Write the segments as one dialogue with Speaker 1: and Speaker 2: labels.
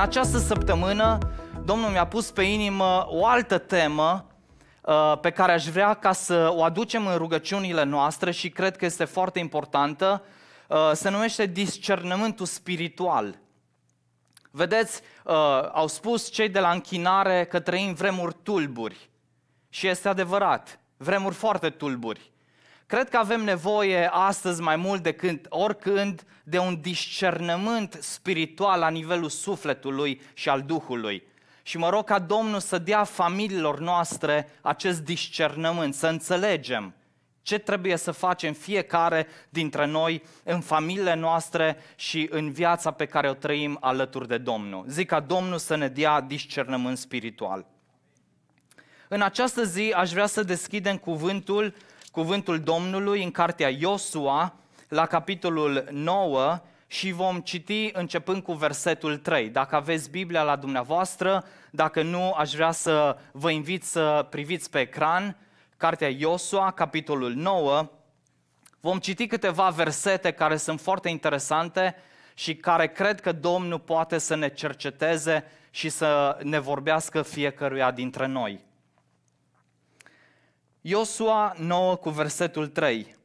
Speaker 1: această săptămână, Domnul mi-a pus pe inimă o altă temă uh, pe care aș vrea ca să o aducem în rugăciunile noastre și cred că este foarte importantă. Uh, se numește discernământul spiritual. Vedeți, uh, au spus cei de la închinare că trăim vremuri tulburi. Și este adevărat, vremuri foarte tulburi. Cred că avem nevoie astăzi mai mult decât oricând de un discernământ spiritual la nivelul sufletului și al Duhului. Și mă rog ca Domnul să dea familiilor noastre acest discernământ, să înțelegem ce trebuie să facem fiecare dintre noi în familiile noastre și în viața pe care o trăim alături de Domnul. Zic ca Domnul să ne dea discernământ spiritual. În această zi aș vrea să deschidem cuvântul cuvântul Domnului în cartea Iosua, la capitolul 9 și vom citi începând cu versetul 3. Dacă aveți Biblia la dumneavoastră, dacă nu, aș vrea să vă invit să priviți pe ecran cartea Iosua, capitolul 9. Vom citi câteva versete care sunt foarte interesante și care cred că Domnul poate să ne cerceteze și să ne vorbească fiecăruia dintre noi. Iosua 9 cu versetul 3.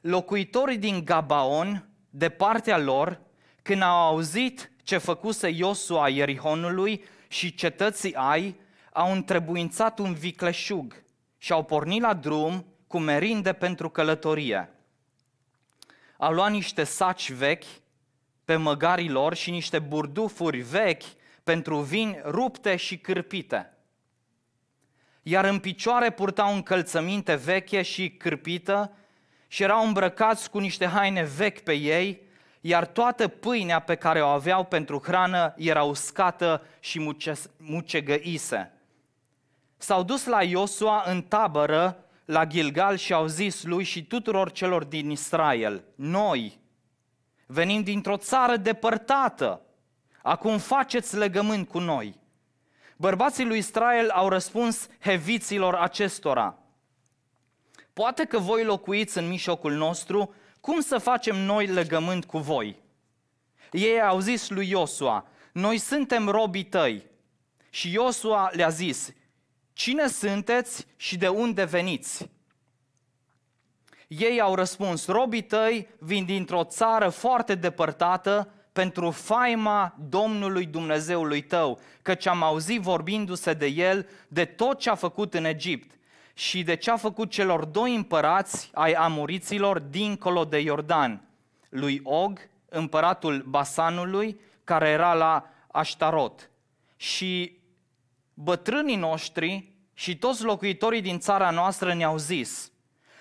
Speaker 1: Locuitorii din Gabaon, de partea lor, când au auzit ce făcuse Iosua Ierihonului și cetății ai, au întrebuințat un vicleșug și au pornit la drum cu merinde pentru călătorie. Au luat niște saci vechi pe măgarii lor și niște burdufuri vechi pentru vin rupte și cârpite iar în picioare purtau încălțăminte veche și cârpită și erau îmbrăcați cu niște haine vechi pe ei, iar toată pâinea pe care o aveau pentru hrană era uscată și mucegăise. S-au dus la Iosua în tabără la Gilgal și au zis lui și tuturor celor din Israel, noi venim dintr-o țară depărtată, acum faceți legământ cu noi – Bărbații lui Israel au răspuns heviților acestora. Poate că voi locuiți în mijlocul nostru, cum să facem noi legământ cu voi? Ei au zis lui Iosua, noi suntem robii tăi. Și Iosua le-a zis, cine sunteți și de unde veniți? Ei au răspuns, robii tăi vin dintr-o țară foarte depărtată pentru faima Domnului Dumnezeului tău, căci am auzit vorbindu-se de el, de tot ce a făcut în Egipt și de ce a făcut celor doi împărați ai amoriților dincolo de Iordan, lui Og, împăratul Basanului, care era la Aștarot. Și bătrânii noștri și toți locuitorii din țara noastră ne-au zis,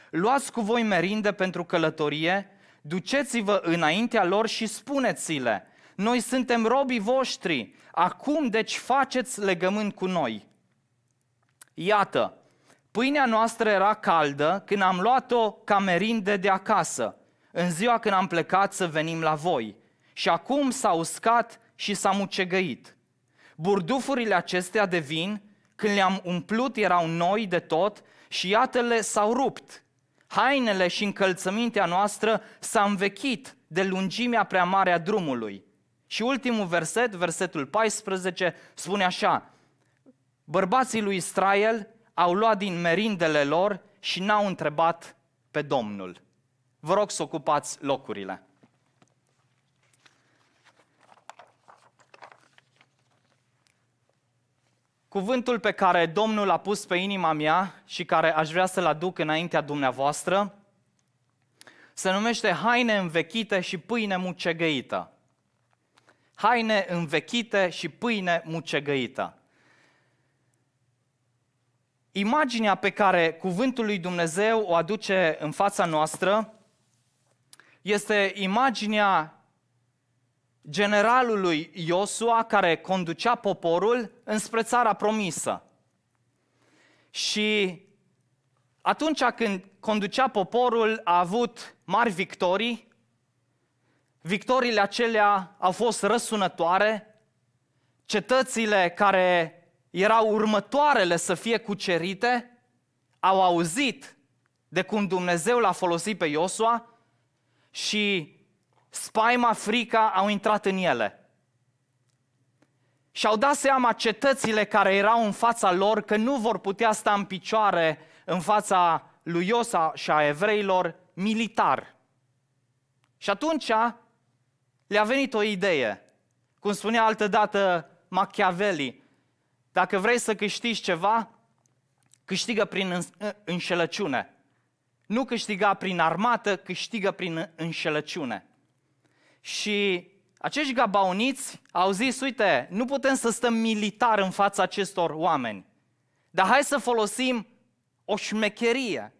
Speaker 1: luați cu voi merinde pentru călătorie duceți-vă înaintea lor și spuneți-le, noi suntem robii voștri, acum deci faceți legământ cu noi. Iată, pâinea noastră era caldă când am luat-o ca merinde de acasă, în ziua când am plecat să venim la voi. Și acum s-a uscat și s-a mucegăit. Burdufurile acestea de vin, când le-am umplut, erau noi de tot și iată-le s-au rupt hainele și încălțămintea noastră s-a învechit de lungimea prea mare a drumului. Și ultimul verset, versetul 14, spune așa, Bărbații lui Israel au luat din merindele lor și n-au întrebat pe Domnul. Vă rog să ocupați locurile. Cuvântul pe care Domnul l-a pus pe inima mea și care aș vrea să-l aduc înaintea dumneavoastră se numește haine învechite și pâine mucegăită. Haine învechite și pâine mucegăită. Imaginea pe care cuvântul lui Dumnezeu o aduce în fața noastră este imaginea generalului Iosua care conducea poporul înspre țara promisă. Și atunci când conducea poporul a avut mari victorii, victoriile acelea au fost răsunătoare, cetățile care erau următoarele să fie cucerite au auzit de cum Dumnezeu l-a folosit pe Iosua și spaima, frica au intrat în ele. Și au dat seama cetățile care erau în fața lor că nu vor putea sta în picioare în fața lui Iosa și a evreilor militar. Și atunci le-a venit o idee. Cum spunea altădată Machiavelli, dacă vrei să câștigi ceva, câștigă prin înșelăciune. Nu câștiga prin armată, câștigă prin înșelăciune. Și acești gabauniți au zis, uite, nu putem să stăm militar în fața acestor oameni, dar hai să folosim o șmecherie,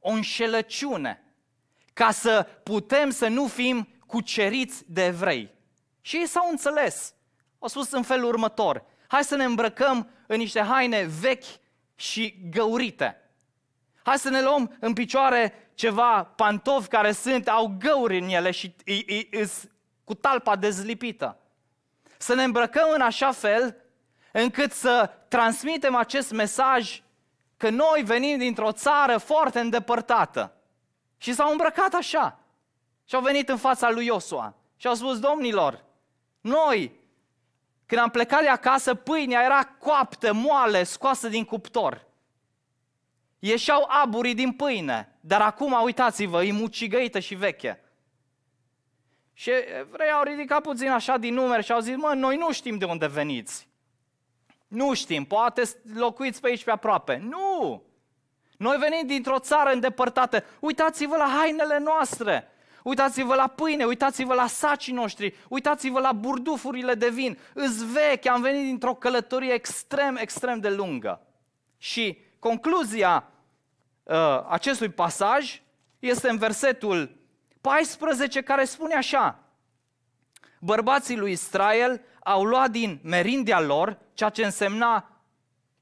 Speaker 1: o înșelăciune, ca să putem să nu fim cuceriți de evrei. Și ei s-au înțeles. Au spus în felul următor, hai să ne îmbrăcăm în niște haine vechi și găurite. Hai să ne luăm în picioare ceva pantofi care sunt, au găuri în ele și îi, îi, i, cu talpa dezlipită. Să ne îmbrăcăm în așa fel încât să transmitem acest mesaj că noi venim dintr-o țară foarte îndepărtată. Și s-au îmbrăcat așa. Și au venit în fața lui Iosua și au spus, domnilor, noi, când am plecat de acasă, pâinea era coaptă, moale, scoasă din cuptor. Ieșeau aburii din pâine. Dar acum, uitați-vă, e mucigăită și veche. Și evrei eh, au ridicat puțin așa din numeri și au zis, mă, noi nu știm de unde veniți. Nu știm, poate locuiți pe aici pe aproape. Nu! Noi venim dintr-o țară îndepărtată. Uitați-vă la hainele noastre. Uitați-vă la pâine, uitați-vă la sacii noștri, uitați-vă la burdufurile de vin. Îs vechi, am venit dintr-o călătorie extrem, extrem de lungă. Și concluzia Uh, acestui pasaj este în versetul 14 care spune așa. Bărbații lui Israel au luat din merindia lor, ceea ce însemna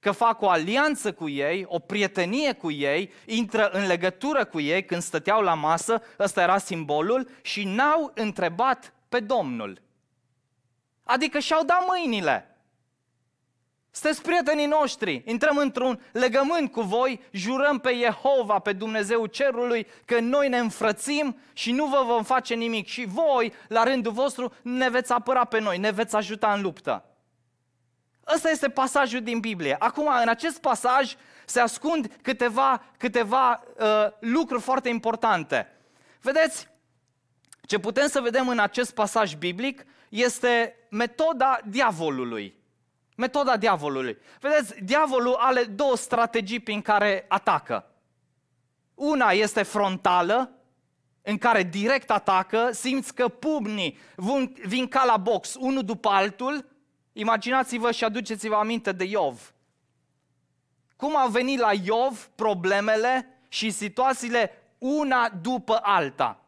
Speaker 1: că fac o alianță cu ei, o prietenie cu ei, intră în legătură cu ei când stăteau la masă, ăsta era simbolul, și n-au întrebat pe Domnul. Adică și-au dat mâinile. Sunteți prietenii noștri, intrăm într-un legământ cu voi, jurăm pe Jehova, pe Dumnezeu cerului, că noi ne înfrățim și nu vă vom face nimic. Și voi, la rândul vostru, ne veți apăra pe noi, ne veți ajuta în luptă. Ăsta este pasajul din Biblie. Acum, în acest pasaj se ascund câteva, câteva uh, lucruri foarte importante. Vedeți, ce putem să vedem în acest pasaj biblic este metoda diavolului. Metoda diavolului. Vedeți, diavolul are două strategii prin care atacă. Una este frontală, în care direct atacă, simți că pumnii vin ca la box, unul după altul. Imaginați-vă și aduceți-vă aminte de Iov. Cum au venit la Iov problemele și situațiile una după alta.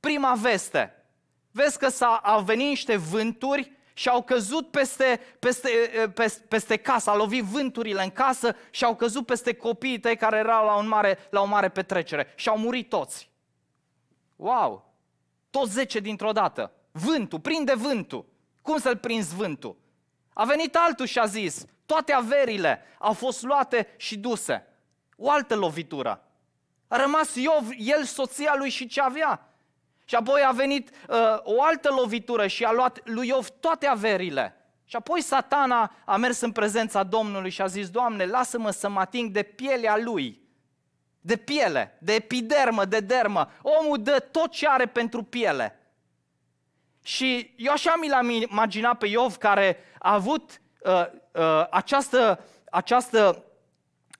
Speaker 1: Prima veste. Vezi că s-au venit niște vânturi și au căzut peste, peste, peste, peste casă, a lovit vânturile în casă și au căzut peste copiii tăi care erau la, un mare, la o mare petrecere și au murit toți. Wow! Toți zece dintr-o dată. Vântul, prinde vântul. Cum să-l prinzi vântul? A venit altul și a zis, toate averile au fost luate și duse. O altă lovitură. A rămas Iov, el, soția lui și ce avea. Și apoi a venit uh, o altă lovitură și a luat lui Iov toate averile. Și apoi satana a mers în prezența Domnului și a zis, Doamne, lasă-mă să mă ating de pielea lui. De piele, de epidermă, de dermă. Omul dă tot ce are pentru piele. Și eu așa mi l-am imaginat pe Iov care a avut uh, uh, această, această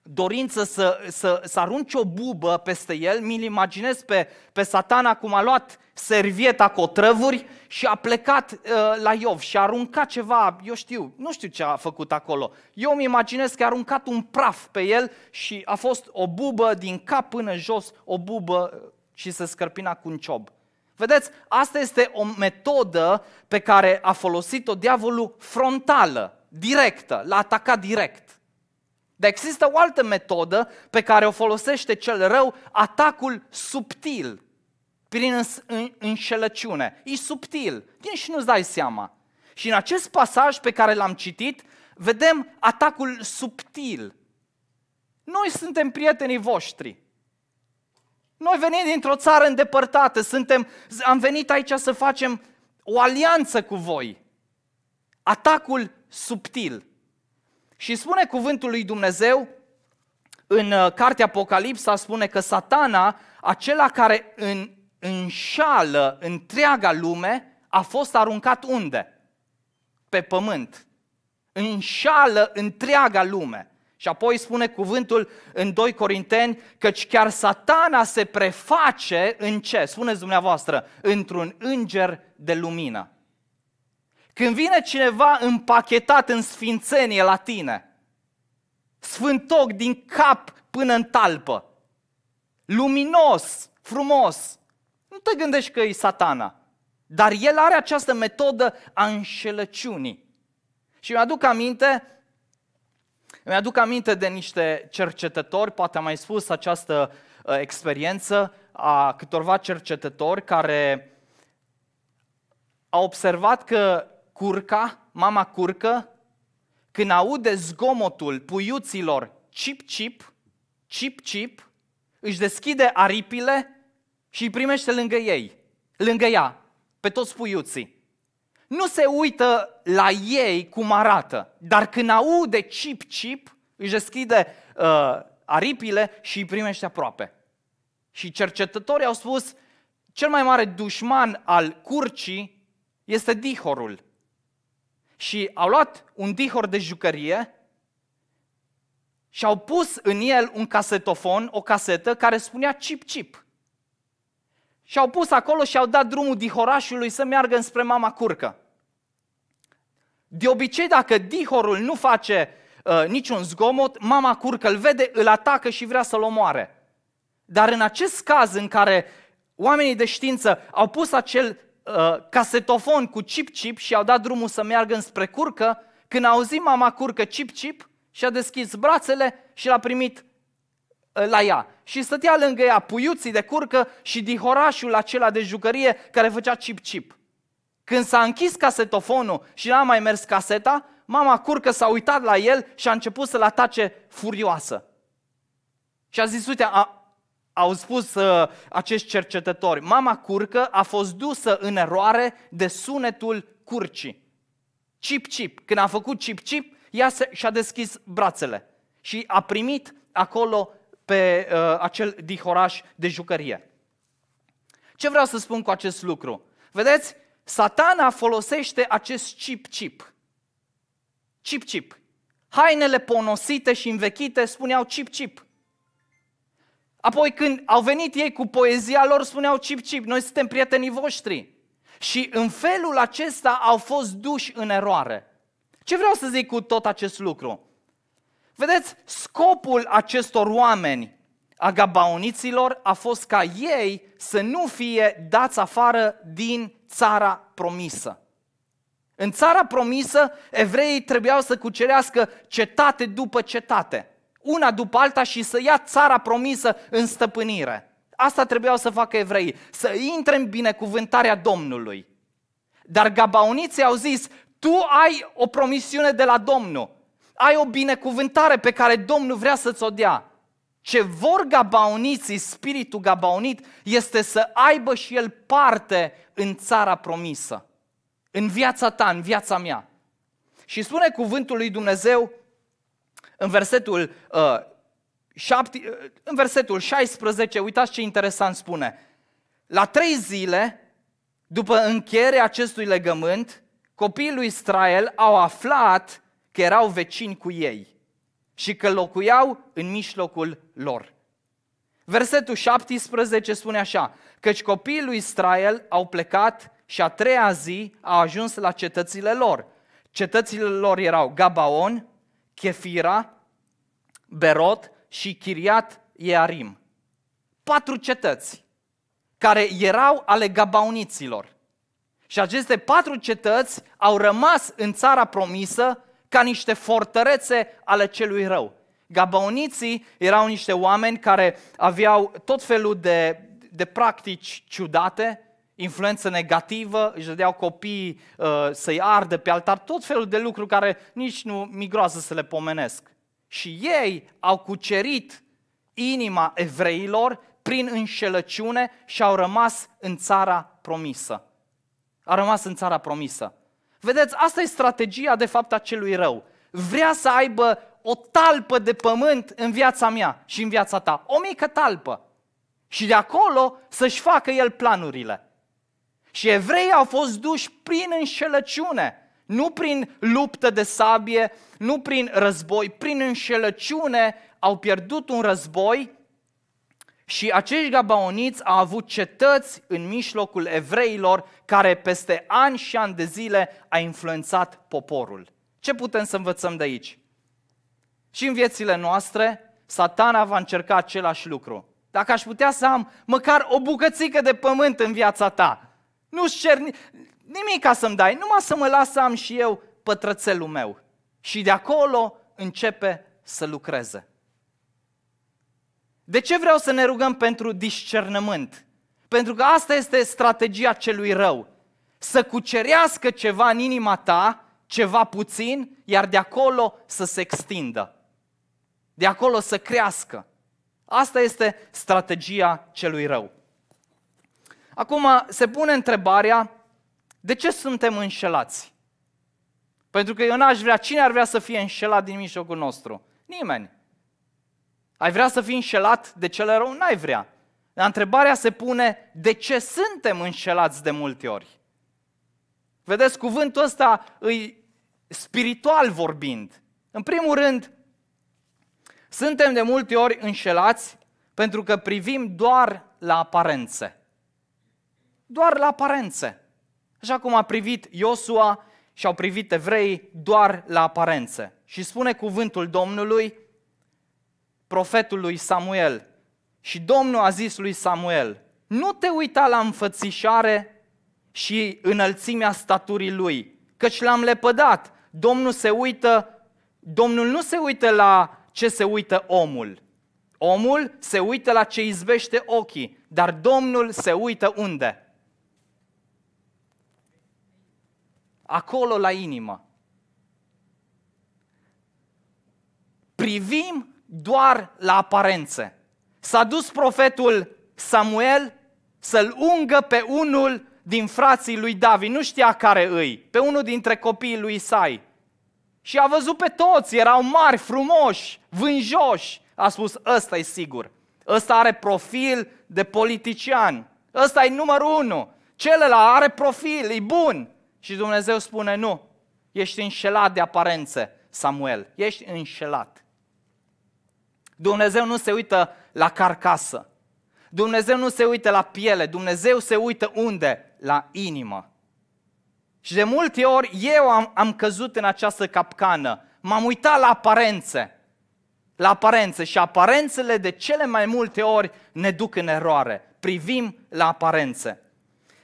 Speaker 1: dorință să, să, să arunci o bubă peste el, mi-l imaginez pe, pe satana cum a luat servieta cu otrăvuri și a plecat uh, la Iov și a aruncat ceva, eu știu, nu știu ce a făcut acolo. Eu îmi imaginez că a aruncat un praf pe el și a fost o bubă din cap până jos, o bubă uh, și se scărpina cu un ciob. Vedeți, asta este o metodă pe care a folosit-o diavolul frontală, directă, l-a atacat direct. Dar există o altă metodă pe care o folosește cel rău, atacul subtil, prin înșelăciune. E subtil, nici nu-ți dai seama. Și în acest pasaj pe care l-am citit, vedem atacul subtil. Noi suntem prietenii voștri. Noi venim dintr-o țară îndepărtată, suntem, am venit aici să facem o alianță cu voi. Atacul subtil. Și spune cuvântul lui Dumnezeu în uh, cartea Apocalipsa spune că satana, acela care în, înșală întreaga lume, a fost aruncat unde? Pe pământ. Înșală întreaga lume. Și apoi spune cuvântul în 2 Corinteni, căci chiar satana se preface în ce? Spuneți dumneavoastră, într-un înger de lumină. Când vine cineva împachetat în sfințenie la tine, sfântoc din cap până în talpă, luminos, frumos, nu te gândești că e satana, dar el are această metodă a înșelăciunii. Și mi-aduc aminte, îmi aduc aminte de niște cercetători, poate am mai spus această uh, experiență a câtorva cercetători care au observat că curca, mama curcă, când aude zgomotul puiuților cip-cip, cip-cip, își deschide aripile și îi primește lângă ei, lângă ea, pe toți puiuții. Nu se uită la ei cum arată, dar când aude cip-cip, își deschide uh, aripile și îi primește aproape. Și cercetătorii au spus, cel mai mare dușman al curcii este dihorul și au luat un dihor de jucărie și au pus în el un casetofon, o casetă care spunea chip chip. Și au pus acolo și au dat drumul dihorașului să meargă înspre mama curcă. De obicei, dacă dihorul nu face uh, niciun zgomot, mama curcă îl vede, îl atacă și vrea să-l omoare. Dar în acest caz în care oamenii de știință au pus acel Uh, casetofon cu chip chip și au dat drumul să meargă înspre curcă, când a auzit mama curcă chip chip și a deschis brațele și l-a primit uh, la ea. Și stătea lângă ea puiuții de curcă și dihorașul acela de jucărie care făcea chip chip. Când s-a închis casetofonul și n-a mai mers caseta, mama curcă s-a uitat la el și a început să-l atace furioasă. Și a zis, uite, a, au spus uh, acești cercetători, mama curcă a fost dusă în eroare de sunetul curcii. Cip-cip. Când a făcut cip-cip, ea se, și-a deschis brațele și a primit acolo pe uh, acel dihoraș de jucărie. Ce vreau să spun cu acest lucru? Vedeți, satana folosește acest cip-cip. Cip-cip. Hainele ponosite și învechite spuneau cip-cip. Apoi când au venit ei cu poezia lor, spuneau cip-cip, noi suntem prietenii voștri. Și în felul acesta au fost duși în eroare. Ce vreau să zic cu tot acest lucru? Vedeți, scopul acestor oameni a gabaoniților a fost ca ei să nu fie dați afară din țara promisă. În țara promisă, evreii trebuiau să cucerească cetate după cetate una după alta și să ia țara promisă în stăpânire. Asta trebuiau să facă evreii, să intre în binecuvântarea Domnului. Dar gabauniții au zis, tu ai o promisiune de la Domnul, ai o binecuvântare pe care Domnul vrea să-ți o dea. Ce vor gabauniții, spiritul gabaonit, este să aibă și el parte în țara promisă. În viața ta, în viața mea. Și spune cuvântul lui Dumnezeu în versetul, uh, 7, uh, în versetul 16, uitați ce interesant spune. La trei zile, după încheierea acestui legământ, copiii lui Israel au aflat că erau vecini cu ei și că locuiau în mijlocul lor. Versetul 17 spune așa, căci copiii lui Israel au plecat și a treia zi a ajuns la cetățile lor. Cetățile lor erau Gabaon, Chefira, Berot și Chiriat Iarim. Patru cetăți care erau ale gabauniților. Și aceste patru cetăți au rămas în țara promisă ca niște fortărețe ale celui rău. Gabaoniții erau niște oameni care aveau tot felul de, de practici ciudate, influență negativă, își dădeau copiii uh, să-i ardă pe altar, tot felul de lucruri care nici nu migroază să le pomenesc. Și ei au cucerit inima evreilor prin înșelăciune și au rămas în țara promisă. A rămas în țara promisă. Vedeți, asta e strategia de fapt a celui rău. Vrea să aibă o talpă de pământ în viața mea și în viața ta. O mică talpă. Și de acolo să-și facă el planurile. Și evreii au fost duși prin înșelăciune, nu prin luptă de sabie, nu prin război, prin înșelăciune au pierdut un război și acești gabaoniți au avut cetăți în mijlocul evreilor care peste ani și ani de zile a influențat poporul. Ce putem să învățăm de aici? Și în viețile noastre, satana va încerca același lucru. Dacă aș putea să am măcar o bucățică de pământ în viața ta, nu-ți cer nimic ca să-mi dai, numai să mă las să am și eu pătrățelul meu. Și de acolo începe să lucreze. De ce vreau să ne rugăm pentru discernământ? Pentru că asta este strategia celui rău. Să cucerească ceva în inima ta, ceva puțin, iar de acolo să se extindă. De acolo să crească. Asta este strategia celui rău. Acum se pune întrebarea, de ce suntem înșelați? Pentru că eu n-aș vrea, cine ar vrea să fie înșelat din mijlocul nostru? Nimeni. Ai vrea să fii înșelat de cel rău? N-ai vrea. Dar întrebarea se pune, de ce suntem înșelați de multe ori? Vedeți, cuvântul ăsta îi spiritual vorbind. În primul rând, suntem de multe ori înșelați pentru că privim doar la aparențe doar la aparențe. Așa cum a privit Iosua și au privit evreii doar la aparențe. Și spune cuvântul Domnului, profetului Samuel. Și Domnul a zis lui Samuel, nu te uita la înfățișare și înălțimea staturii lui, căci l-am lepădat. Domnul se uită, Domnul nu se uită la ce se uită omul. Omul se uită la ce izbește ochii, dar Domnul se uită unde? acolo la inimă. Privim doar la aparențe. S-a dus profetul Samuel să-l ungă pe unul din frații lui David, nu știa care îi, pe unul dintre copiii lui Isai. Și a văzut pe toți, erau mari, frumoși, vânjoși. A spus, ăsta e sigur, ăsta are profil de politician, ăsta e numărul unu, celălalt are profil, e bun. Și Dumnezeu spune, nu, ești înșelat de aparențe, Samuel, ești înșelat. Dumnezeu nu se uită la carcasă. Dumnezeu nu se uită la piele, Dumnezeu se uită unde? La inimă. Și de multe ori eu am, am căzut în această capcană. M-am uitat la aparențe. La aparențe și aparențele de cele mai multe ori ne duc în eroare. Privim la aparențe.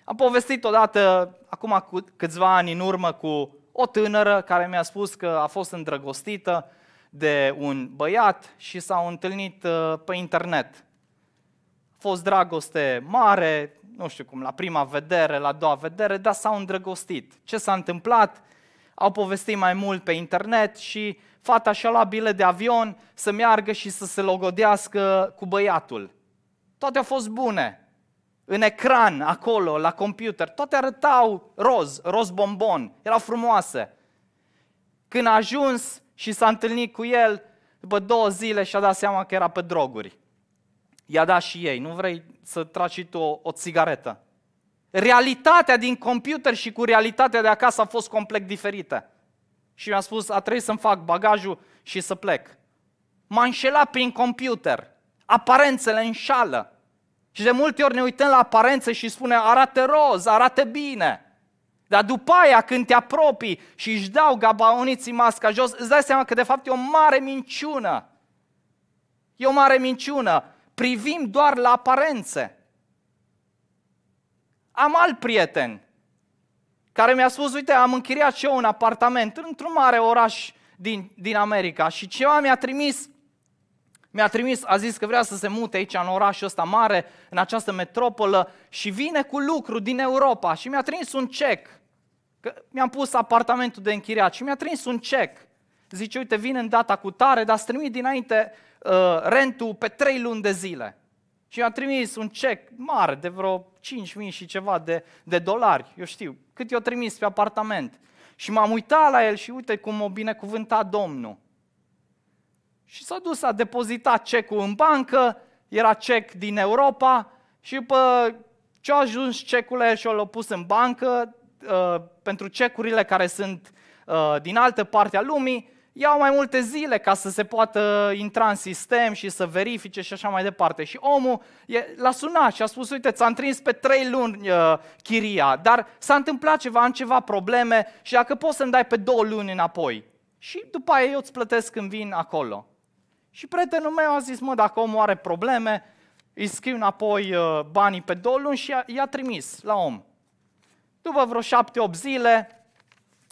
Speaker 1: Am povestit odată acum cu câțiva ani în urmă cu o tânără care mi-a spus că a fost îndrăgostită de un băiat și s-au întâlnit uh, pe internet. A fost dragoste mare, nu știu cum, la prima vedere, la a doua vedere, dar s-au îndrăgostit. Ce s-a întâmplat? Au povestit mai mult pe internet și fata și-a luat bile de avion să meargă și să se logodească cu băiatul. Toate au fost bune, în ecran, acolo, la computer, toate arătau roz, roz bombon, erau frumoase. Când a ajuns și s-a întâlnit cu el, după două zile și-a dat seama că era pe droguri. I-a dat și ei, nu vrei să tragi și tu o, o țigaretă. Realitatea din computer și cu realitatea de acasă a fost complet diferită. Și mi-a spus, a trebuit să-mi fac bagajul și să plec. M-a înșelat prin computer. Aparențele înșală. Și de multe ori ne uităm la aparență și spune arată roz, arată bine. Dar după aia când te apropii și își dau gabaoniții masca jos, îți dai seama că de fapt e o mare minciună. E o mare minciună. Privim doar la aparențe. Am alt prieten care mi-a spus, uite, am închiriat și eu un apartament într-un mare oraș din, din America și ceva mi-a trimis mi-a trimis, a zis că vrea să se mute aici în orașul ăsta mare, în această metropolă și vine cu lucru din Europa și mi-a trimis un cec. Că mi-am pus apartamentul de închiriat și mi-a trimis un cec. Zice, uite, vine în data cu tare, dar trimis dinainte uh, rentul pe trei luni de zile. Și mi-a trimis un cec mare de vreo 5.000 și ceva de, de dolari, eu știu, cât i-a trimis pe apartament. Și m-am uitat la el și uite cum o binecuvânta Domnul. Și s-a dus, a depozitat cecul în bancă, era cec din Europa și după ce a ajuns cecurile și l-a pus în bancă, uh, pentru cecurile care sunt uh, din altă parte a lumii, iau mai multe zile ca să se poată uh, intra în sistem și să verifice și așa mai departe. Și omul l-a sunat și a spus, uite, ți-am trimis pe trei luni uh, chiria, dar s-a întâmplat ceva, am ceva probleme și dacă poți să-mi dai pe două luni înapoi. Și după aia eu îți plătesc când vin acolo. Și prietenul meu a zis, mă, dacă omul are probleme, îi scriu înapoi uh, banii pe două luni și i-a trimis la om. După vreo șapte-opt zile,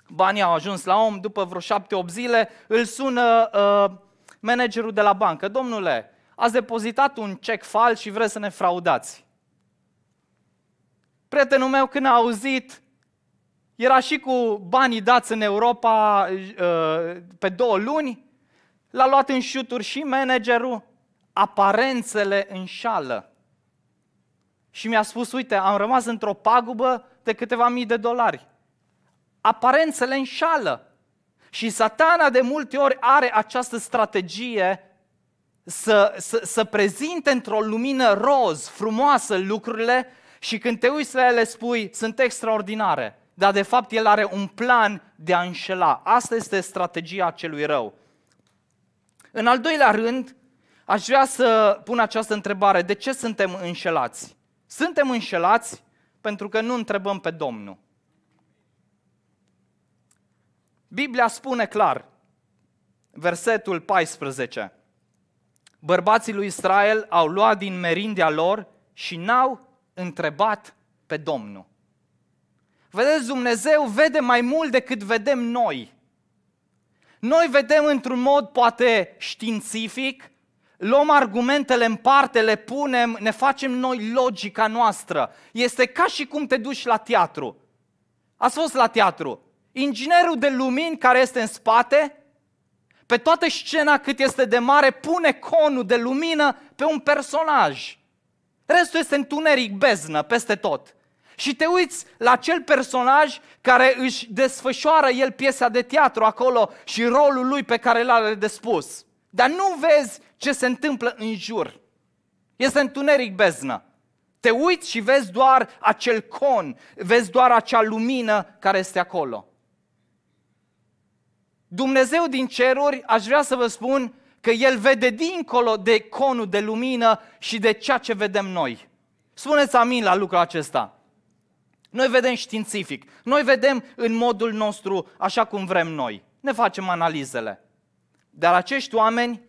Speaker 1: banii au ajuns la om, după vreo șapte-opt zile îl sună uh, managerul de la bancă. Domnule, ați depozitat un cec fals și vreți să ne fraudați. Prietenul meu când a auzit, era și cu banii dați în Europa uh, pe două luni, L-a luat în șuturi și managerul, aparențele înșală. Și mi-a spus, uite, am rămas într-o pagubă de câteva mii de dolari. Aparențele înșală. Și satana de multe ori are această strategie să, să, să prezinte într-o lumină roz, frumoasă lucrurile și când te uiți la ele spui, sunt extraordinare. Dar de fapt el are un plan de a înșela. Asta este strategia celui rău. În al doilea rând, aș vrea să pun această întrebare. De ce suntem înșelați? Suntem înșelați pentru că nu întrebăm pe Domnul. Biblia spune clar, versetul 14, bărbații lui Israel au luat din merindia lor și n-au întrebat pe Domnul. Vedeți, Dumnezeu vede mai mult decât vedem noi. Noi vedem într-un mod poate științific, luăm argumentele în parte, le punem, ne facem noi logica noastră. Este ca și cum te duci la teatru. Ați fost la teatru. Inginerul de lumini care este în spate, pe toată scena cât este de mare, pune conul de lumină pe un personaj. Restul este întuneric, beznă, peste tot și te uiți la acel personaj care își desfășoară el piesa de teatru acolo și rolul lui pe care l-are de spus. Dar nu vezi ce se întâmplă în jur. Este întuneric beznă. Te uiți și vezi doar acel con, vezi doar acea lumină care este acolo. Dumnezeu din ceruri, aș vrea să vă spun că El vede dincolo de conul de lumină și de ceea ce vedem noi. Spuneți amin la lucrul acesta. Noi vedem științific, noi vedem în modul nostru așa cum vrem noi. Ne facem analizele. Dar acești oameni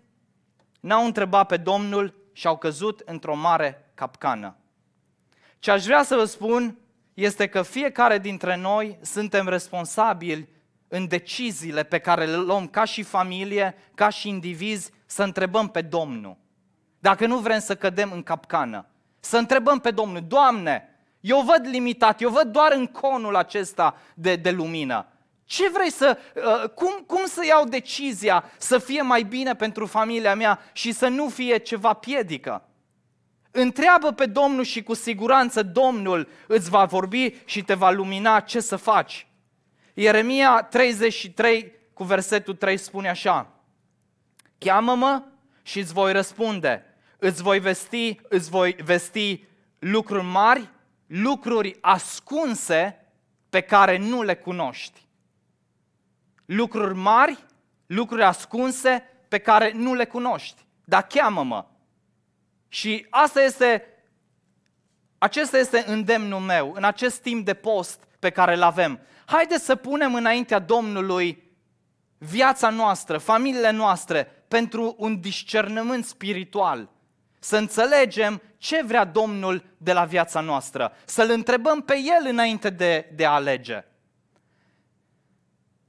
Speaker 1: n-au întrebat pe Domnul și au căzut într-o mare capcană. Ce aș vrea să vă spun este că fiecare dintre noi suntem responsabili în deciziile pe care le luăm ca și familie, ca și indivizi, să întrebăm pe Domnul. Dacă nu vrem să cădem în capcană, să întrebăm pe Domnul, Doamne, eu văd limitat, eu văd doar în conul acesta de, de lumină. Ce vrei să, uh, cum, cum să iau decizia să fie mai bine pentru familia mea și să nu fie ceva piedică? Întreabă pe Domnul și cu siguranță Domnul îți va vorbi și te va lumina ce să faci. Ieremia 33 cu versetul 3 spune așa, Cheamă-mă și îți voi răspunde, îți voi vesti, îți voi vesti lucruri mari lucruri ascunse pe care nu le cunoști. Lucruri mari, lucruri ascunse pe care nu le cunoști. Dar cheamă-mă. Și asta este, acesta este îndemnul meu în acest timp de post pe care îl avem. Haideți să punem înaintea Domnului viața noastră, familiile noastre, pentru un discernământ spiritual – să înțelegem ce vrea Domnul de la viața noastră. Să-L întrebăm pe El înainte de, de a alege.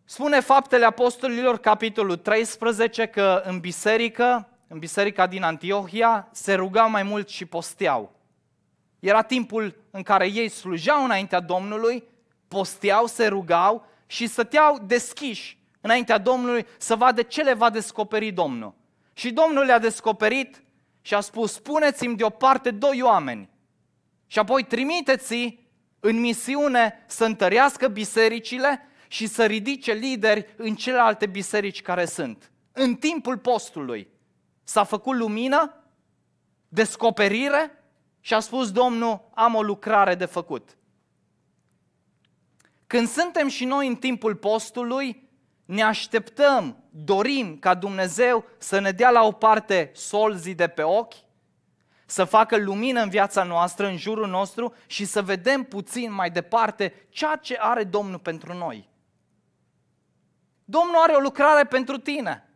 Speaker 1: Spune faptele apostolilor, capitolul 13, că în biserică, în biserica din Antiohia, se rugau mai mult și posteau. Era timpul în care ei slujeau înaintea Domnului, posteau, se rugau și stăteau deschiși înaintea Domnului să vadă ce le va descoperi Domnul. Și Domnul le-a descoperit și a spus, puneți-mi deoparte doi oameni și apoi trimiteți în misiune să întărească bisericile și să ridice lideri în celelalte biserici care sunt. În timpul postului s-a făcut lumină, descoperire și a spus Domnul, am o lucrare de făcut. Când suntem și noi în timpul postului, ne așteptăm dorim ca Dumnezeu să ne dea la o parte solzii de pe ochi, să facă lumină în viața noastră, în jurul nostru și să vedem puțin mai departe ceea ce are Domnul pentru noi. Domnul are o lucrare pentru tine.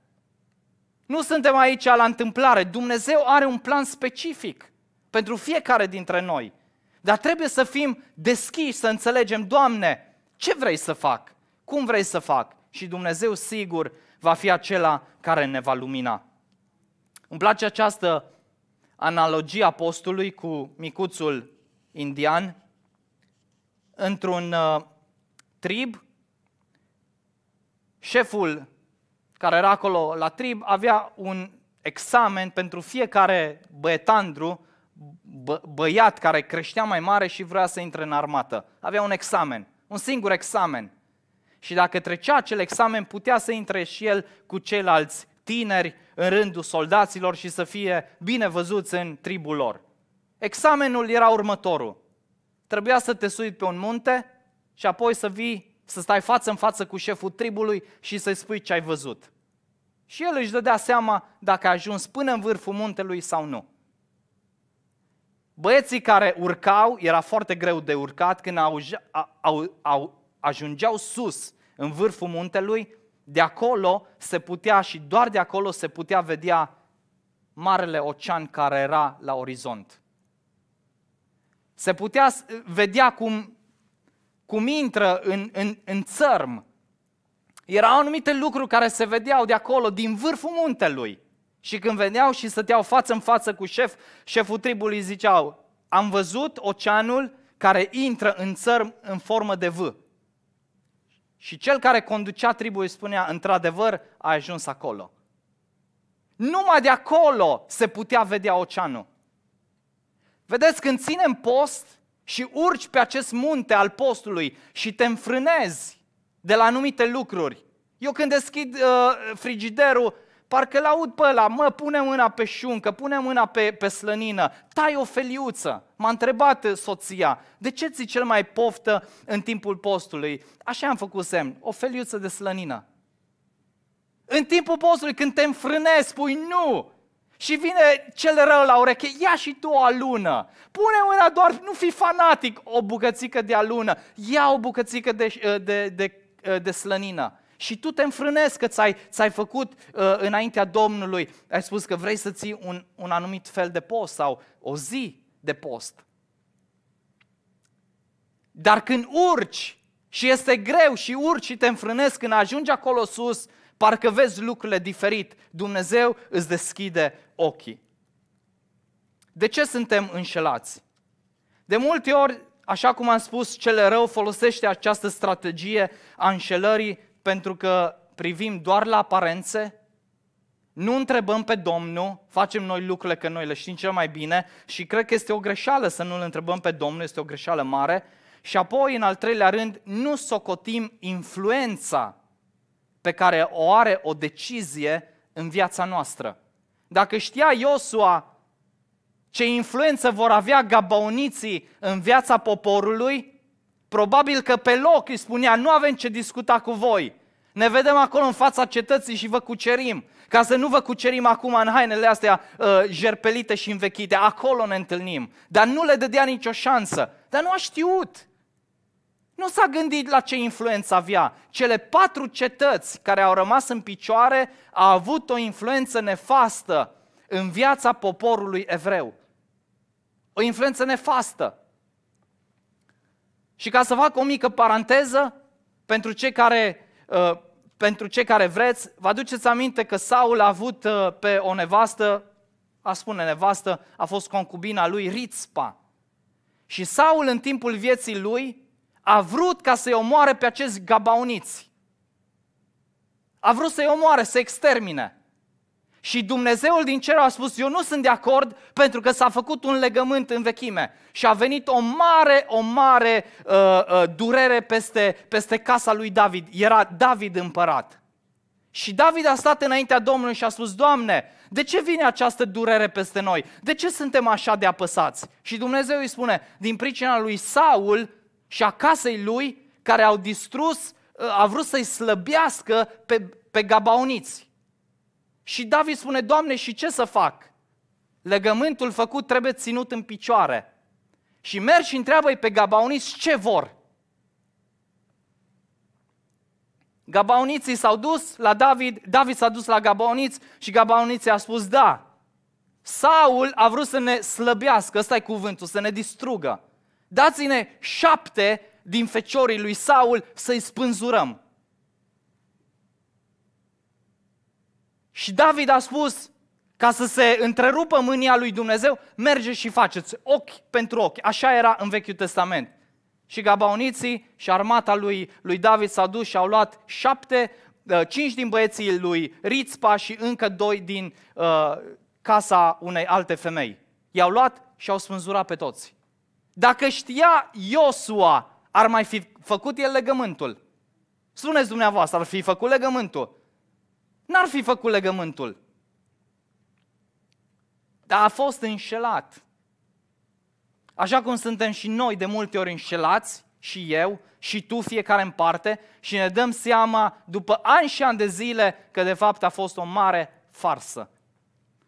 Speaker 1: Nu suntem aici la întâmplare. Dumnezeu are un plan specific pentru fiecare dintre noi. Dar trebuie să fim deschiși, să înțelegem, Doamne, ce vrei să fac? Cum vrei să fac? Și Dumnezeu sigur va fi acela care ne va lumina. Îmi place această analogie apostolului cu micuțul indian. Într-un uh, trib, șeful care era acolo la trib avea un examen pentru fiecare băietandru, bă, băiat care creștea mai mare și vrea să intre în armată. Avea un examen, un singur examen și dacă trecea acel examen, putea să intre și el cu ceilalți tineri în rândul soldaților și să fie bine văzuți în tribul lor. Examenul era următorul. Trebuia să te sui pe un munte și apoi să vii, să stai față în față cu șeful tribului și să-i spui ce ai văzut. Și el își dădea seama dacă a ajuns până în vârful muntelui sau nu. Băieții care urcau, era foarte greu de urcat, când au, au, au ajungeau sus, în vârful muntelui, de acolo se putea și doar de acolo se putea vedea marele ocean care era la orizont. Se putea vedea cum, cum intră în, în, în țărm. Erau anumite lucruri care se vedeau de acolo, din vârful muntelui. Și când veneau și stăteau față în față cu șef, șeful tribului ziceau, am văzut oceanul care intră în țărm în formă de V. Și cel care conducea tribul îi spunea, într-adevăr, a ajuns acolo. Numai de acolo se putea vedea oceanul. Vedeți, când ținem post și urci pe acest munte al postului și te înfrânezi de la anumite lucruri, eu când deschid uh, frigiderul, parcă-l aud pe ăla, mă, pune mâna pe șuncă, pune mâna pe, pe slănină, tai o feliuță. M-a întrebat uh, soția, de ce ți cel mai poftă în timpul postului? Așa am făcut semn, o feliuță de slănină. În timpul postului, când te înfrânezi, spui nu, și vine cel rău la ureche, ia și tu o alună. Pune mâna doar, nu fi fanatic, o bucățică de alună. Ia o bucățică de, uh, de, de, uh, de slănină. Și tu te înfrânezi că ți-ai, ți-ai făcut uh, înaintea Domnului, ai spus că vrei să ții un, un anumit fel de post sau o zi de post. Dar când urci și este greu și urci și te înfrânezi, când ajungi acolo sus, parcă vezi lucrurile diferit. Dumnezeu îți deschide ochii. De ce suntem înșelați? De multe ori, așa cum am spus, cele rău folosește această strategie a înșelării pentru că privim doar la aparențe, nu întrebăm pe Domnul, facem noi lucrurile că noi le știm cel mai bine și cred că este o greșeală să nu-L întrebăm pe Domnul, este o greșeală mare. Și apoi, în al treilea rând, nu socotim influența pe care o are o decizie în viața noastră. Dacă știa Iosua ce influență vor avea gabăuniții în viața poporului, Probabil că pe loc îi spunea, nu avem ce discuta cu voi. Ne vedem acolo în fața cetății și vă cucerim. Ca să nu vă cucerim acum în hainele astea uh, jerpelite și învechite. Acolo ne întâlnim. Dar nu le dădea nicio șansă. Dar nu a știut. Nu s-a gândit la ce influență avea. Cele patru cetăți care au rămas în picioare a avut o influență nefastă în viața poporului evreu. O influență nefastă. Și ca să fac o mică paranteză, pentru cei care, uh, pentru cei care vreți, vă aduceți aminte că Saul a avut uh, pe o nevastă, a spune nevastă, a fost concubina lui Rizpa. Și Saul în timpul vieții lui a vrut ca să-i omoare pe acești gabauniți. A vrut să-i omoare, să extermine. Și Dumnezeul din cer a spus, eu nu sunt de acord pentru că s-a făcut un legământ în vechime. Și a venit o mare, o mare uh, uh, durere peste, peste casa lui David. Era David împărat. Și David a stat înaintea Domnului și a spus, Doamne, de ce vine această durere peste noi? De ce suntem așa de apăsați? Și Dumnezeu îi spune, din pricina lui Saul și a casei lui, care au distrus, uh, a vrut să-i slăbească pe, pe gabauniți. Și David spune, Doamne, și ce să fac? Legământul făcut trebuie ținut în picioare. Și mergi și întreabă pe gabaoniți ce vor. Gabauniții s-au dus la David, David s-a dus la gabauniți și gabauniții a spus da. Saul a vrut să ne slăbească, ăsta e cuvântul, să ne distrugă. Dați-ne șapte din feciorii lui Saul să-i spânzurăm. Și David a spus, ca să se întrerupă mânia lui Dumnezeu, merge și faceți ochi pentru ochi. Așa era în Vechiul Testament. Și gabaoniții și armata lui, lui David s au dus și au luat șapte, uh, cinci din băieții lui Rizpa și încă doi din uh, casa unei alte femei. I-au luat și au spânzurat pe toți. Dacă știa Iosua, ar mai fi făcut el legământul. Spuneți dumneavoastră, ar fi făcut legământul. N-ar fi făcut legământul. Dar a fost înșelat. Așa cum suntem și noi de multe ori înșelați, și eu, și tu, fiecare în parte, și ne dăm seama după ani și ani de zile că de fapt a fost o mare farsă.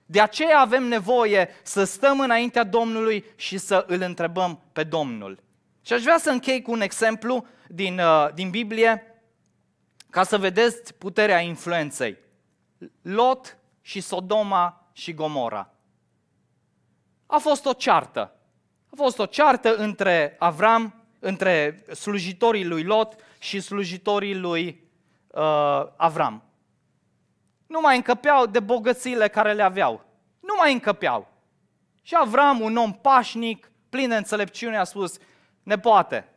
Speaker 1: De aceea avem nevoie să stăm înaintea Domnului și să îl întrebăm pe Domnul. Și aș vrea să închei cu un exemplu din, uh, din Biblie ca să vedeți puterea influenței. Lot și Sodoma și Gomora. A fost o ceartă. A fost o ceartă între Avram, între slujitorii lui Lot și slujitorii lui uh, Avram. Nu mai încăpeau de bogățiile care le aveau. Nu mai încăpeau. Și Avram, un om pașnic, plin de înțelepciune, a spus, ne poate,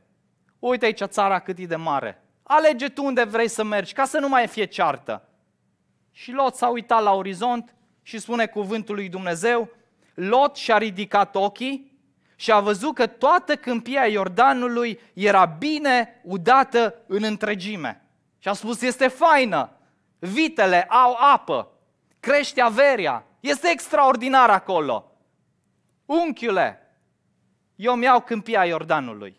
Speaker 1: uite aici țara cât e de mare. Alege tu unde vrei să mergi, ca să nu mai fie ceartă. Și Lot s-a uitat la orizont și spune cuvântul lui Dumnezeu, Lot și-a ridicat ochii și a văzut că toată câmpia Iordanului era bine udată în întregime. Și a spus, este faină, vitele au apă, crește averia, este extraordinar acolo. Unchiule, eu mi iau câmpia Iordanului.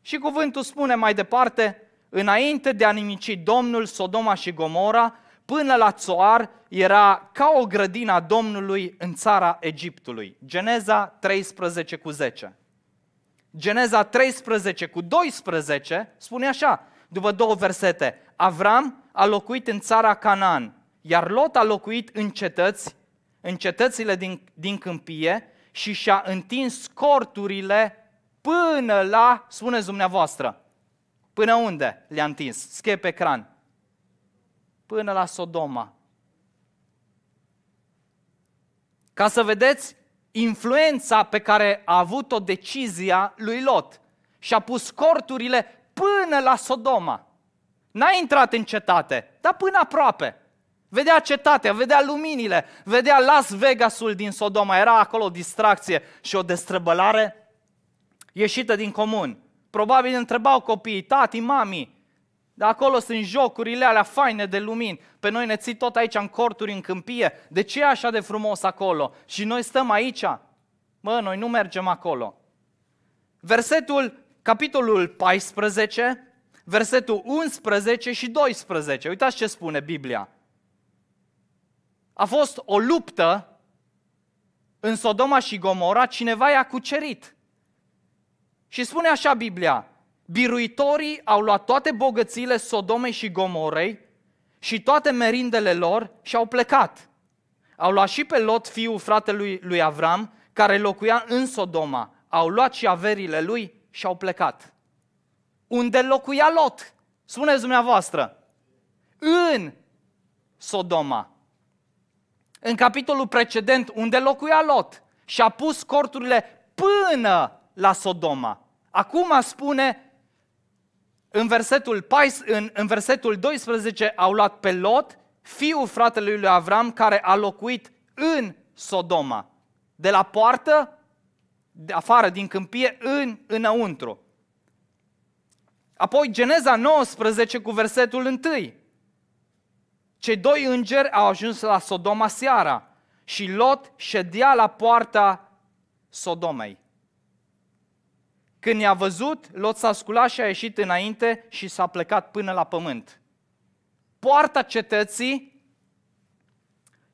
Speaker 1: Și cuvântul spune mai departe, înainte de a nimici Domnul Sodoma și Gomora, până la Țoar, era ca o grădină a Domnului în țara Egiptului. Geneza 13 cu 10. Geneza 13 cu 12 spune așa, după două versete, Avram a locuit în țara Canaan, iar Lot a locuit în cetăți, în cetățile din, din câmpie și și-a întins corturile până la, spuneți dumneavoastră, Până unde le-a întins? Scrie pe ecran. Până la Sodoma. Ca să vedeți influența pe care a avut-o decizia lui Lot. Și a pus corturile până la Sodoma. N-a intrat în cetate, dar până aproape. Vedea cetatea, vedea luminile, vedea Las Vegasul din Sodoma. Era acolo o distracție și o destrăbălare ieșită din comun. Probabil întrebau copiii, tati, mami, dar acolo sunt jocurile alea faine de lumini. Pe noi ne ții tot aici în corturi, în câmpie. De ce e așa de frumos acolo? Și noi stăm aici? Mă, noi nu mergem acolo. Versetul, capitolul 14, versetul 11 și 12. Uitați ce spune Biblia. A fost o luptă în Sodoma și Gomora, cineva i-a cucerit. Și spune așa Biblia, biruitorii au luat toate bogățiile Sodomei și Gomorei și toate merindele lor și au plecat. Au luat și pe Lot, fiul fratelui lui Avram, care locuia în Sodoma. Au luat și averile lui și au plecat. Unde locuia Lot? Spuneți dumneavoastră. În Sodoma. În capitolul precedent, unde locuia Lot și a pus corturile până la Sodoma. Acum spune în versetul, 14, în, în versetul 12 au luat pe Lot, fiul fratelui lui Avram, care a locuit în Sodoma. De la poartă, de afară din câmpie, în, înăuntru. Apoi Geneza 19 cu versetul 1. Cei doi îngeri au ajuns la Sodoma seara și Lot ședea la poarta Sodomei. Când i-a văzut, Lot s-a sculat și a ieșit înainte și s-a plecat până la pământ. Poarta cetății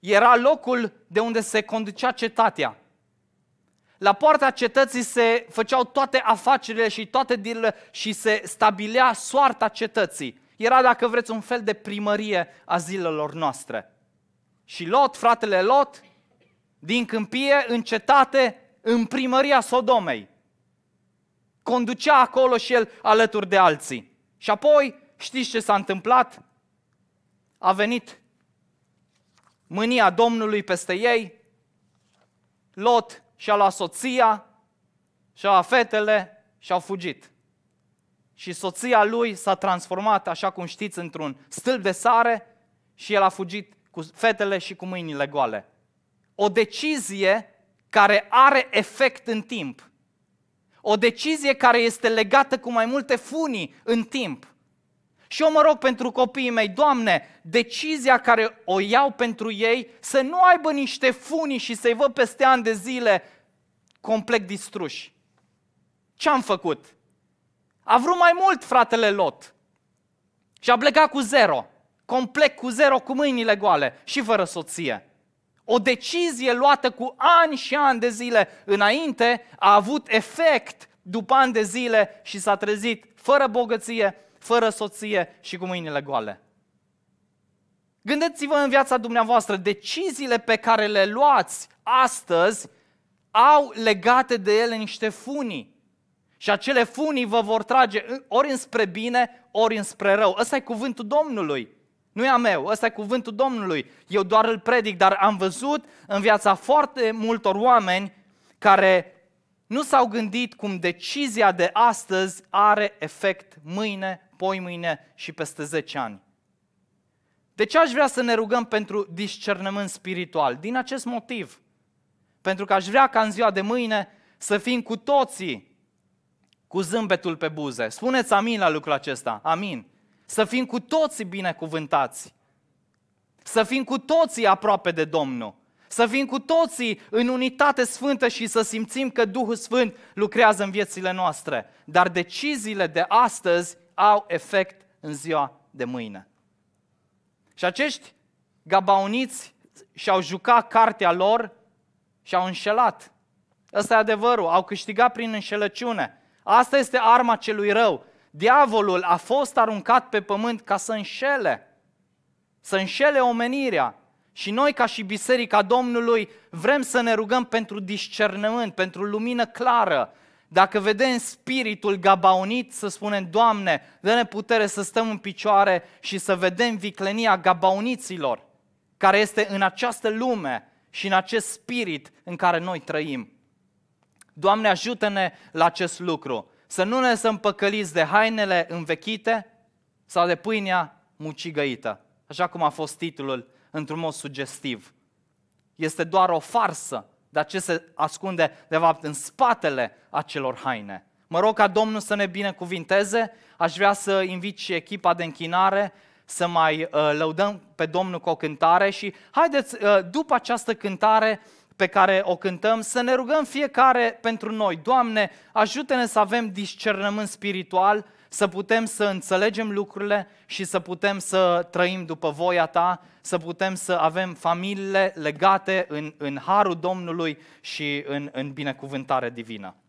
Speaker 1: era locul de unde se conducea cetatea. La poarta cetății se făceau toate afacerile și toate dirile și se stabilea soarta cetății. Era, dacă vreți, un fel de primărie a zilelor noastre. Și Lot, fratele Lot, din câmpie, în cetate, în primăria Sodomei conducea acolo și el alături de alții. Și apoi, știți ce s-a întâmplat? A venit mânia Domnului peste ei, Lot și-a luat soția, și-a luat fetele și-au fugit. Și soția lui s-a transformat, așa cum știți, într-un stâlp de sare și el a fugit cu fetele și cu mâinile goale. O decizie care are efect în timp. O decizie care este legată cu mai multe funii în timp. Și eu mă rog pentru copiii mei, Doamne, decizia care o iau pentru ei să nu aibă niște funii și să-i văd peste ani de zile complet distruși. Ce am făcut? A vrut mai mult fratele Lot și a plecat cu zero, complet cu zero, cu mâinile goale și fără soție. O decizie luată cu ani și ani de zile înainte a avut efect după ani de zile și s-a trezit fără bogăție, fără soție și cu mâinile goale. Gândiți-vă în viața dumneavoastră, deciziile pe care le luați astăzi au legate de ele niște funii. Și acele funii vă vor trage ori înspre bine, ori înspre rău. Ăsta e cuvântul Domnului. Nu e a meu, ăsta e cuvântul Domnului. Eu doar îl predic, dar am văzut în viața foarte multor oameni care nu s-au gândit cum decizia de astăzi are efect mâine, poi mâine și peste 10 ani. De ce aș vrea să ne rugăm pentru discernământ spiritual? Din acest motiv. Pentru că aș vrea ca în ziua de mâine să fim cu toții cu zâmbetul pe buze. Spuneți amin la lucrul acesta. Amin. Să fim cu toții binecuvântați. Să fim cu toții aproape de Domnul. Să fim cu toții în unitate sfântă și să simțim că Duhul Sfânt lucrează în viețile noastre. Dar deciziile de astăzi au efect în ziua de mâine. Și acești gabauniți și-au jucat cartea lor și au înșelat. Ăsta e adevărul, au câștigat prin înșelăciune. Asta este arma celui rău, Diavolul a fost aruncat pe pământ ca să înșele, să înșele omenirea. Și noi, ca și Biserica Domnului, vrem să ne rugăm pentru discernământ, pentru lumină clară. Dacă vedem spiritul gabaonit, să spunem, Doamne, dă-ne putere să stăm în picioare și să vedem viclenia gabaoniților, care este în această lume și în acest spirit în care noi trăim. Doamne, ajută-ne la acest lucru să nu ne lăsăm păcăliți de hainele învechite sau de pâinea mucigăită, așa cum a fost titlul într-un mod sugestiv. Este doar o farsă, dar ce se ascunde de fapt în spatele acelor haine. Mă rog ca Domnul să ne binecuvinteze, aș vrea să invit și echipa de închinare să mai uh, lăudăm pe Domnul cu o cântare și haideți uh, după această cântare pe care o cântăm, să ne rugăm fiecare pentru noi. Doamne, ajută-ne să avem discernământ spiritual, să putem să înțelegem lucrurile și să putem să trăim după voia Ta, să putem să avem familiile legate în, în harul Domnului și în, în binecuvântare divină.